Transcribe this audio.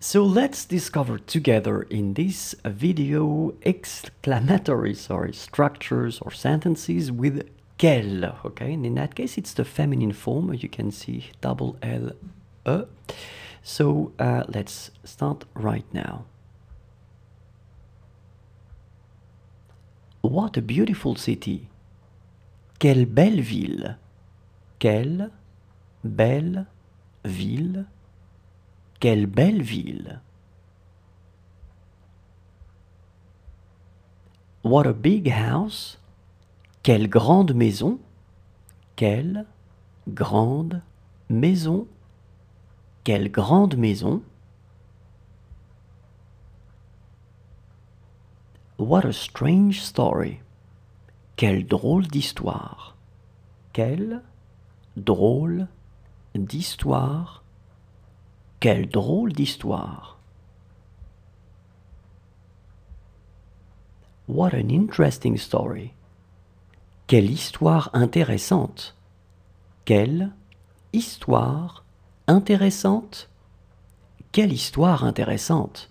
So let's discover together in this video exclamatory sorry, structures or sentences with quel, okay? And in that case, it's the feminine form, you can see double L E. So uh, let's start right now. What a beautiful city! Quelle belle ville! Quelle belle ville! Quelle belle ville! What a big house! Quelle grande maison! Quelle grande maison! Quelle grande maison! What a strange story! Quelle drôle d'histoire! Quelle drôle d'histoire! Quelle drôle d'histoire. What an interesting story. Quelle histoire intéressante. Quelle histoire intéressante. Quelle histoire intéressante.